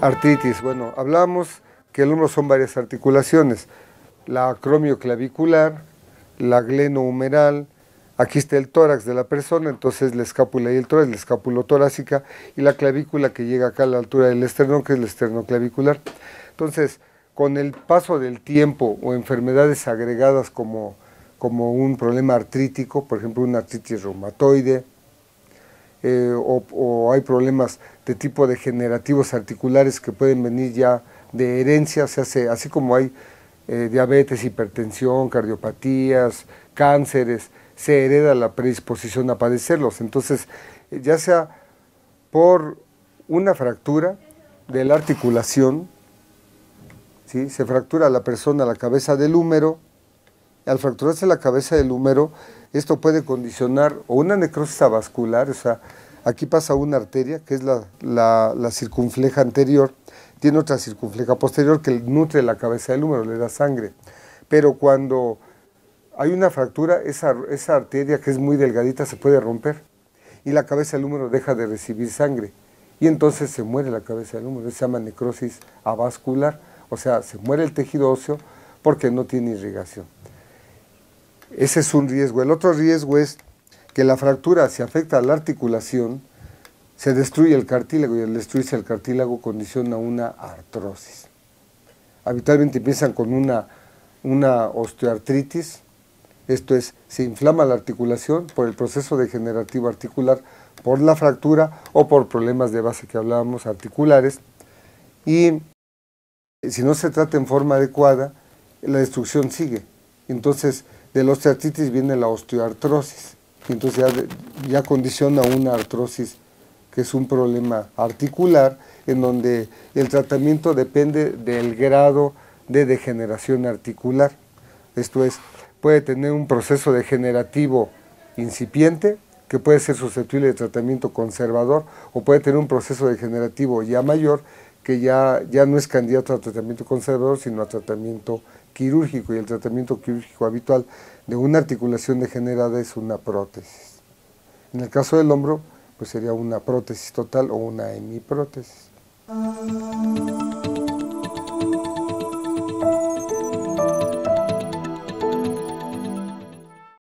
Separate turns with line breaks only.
Artritis, bueno, hablamos que el hombro son varias articulaciones, la acromioclavicular, la glenohumeral, aquí está el tórax de la persona, entonces la escápula y el tórax, la escápula torácica y la clavícula que llega acá a la altura del esternón, que es el esternoclavicular. Entonces, con el paso del tiempo o enfermedades agregadas como, como un problema artrítico, por ejemplo una artritis reumatoide, eh, o, hay problemas de tipo degenerativos articulares que pueden venir ya de herencia, así como hay eh, diabetes, hipertensión, cardiopatías, cánceres, se hereda la predisposición a padecerlos. Entonces, eh, ya sea por una fractura de la articulación, se fractura la persona la cabeza del húmero, al fracturarse la cabeza del húmero, esto puede condicionar o una necrosis avascular, o sea, aquí pasa una arteria, que es la, circunfleja anterior, tiene otra circunfleja posterior que nutre la cabeza del húmero, le da sangre. Pero cuando hay una fractura, esa, esa arteria que es muy delgadita se puede romper y la cabeza del húmero deja de recibir sangre. Y entonces se muere la cabeza del húmero, se llama necrosis avascular, o sea, se muere el tejido óseo porque no tiene irrigación. Ese es un riesgo. El otro riesgo es que la fractura, si afecta a la articulación, se destruye el cartílago y el destruirse el cartílago condiciona una artrosis. Habitualmente empiezan con una, una osteoartritis, esto es, se inflama la articulación por el proceso degenerativo articular, por la fractura o por problemas de base que hablábamos articulares. Y si no se trata en forma adecuada, la destrucción sigue. Entonces, de la osteoartritis viene la osteoartrosis. entonces ya, ya condiciona una artrosis que es un problema articular en donde el tratamiento depende del grado de degeneración articular. Esto es, puede tener un proceso degenerativo incipiente, que puede ser susceptible de tratamiento conservador, o puede tener un proceso degenerativo ya mayor, que ya, ya no es candidato a tratamiento conservador, sino a tratamiento quirúrgico, y el tratamiento quirúrgico habitual de una articulación degenerada es una prótesis. En el caso del hombro, pues sería una prótesis total o una hemiprótesis.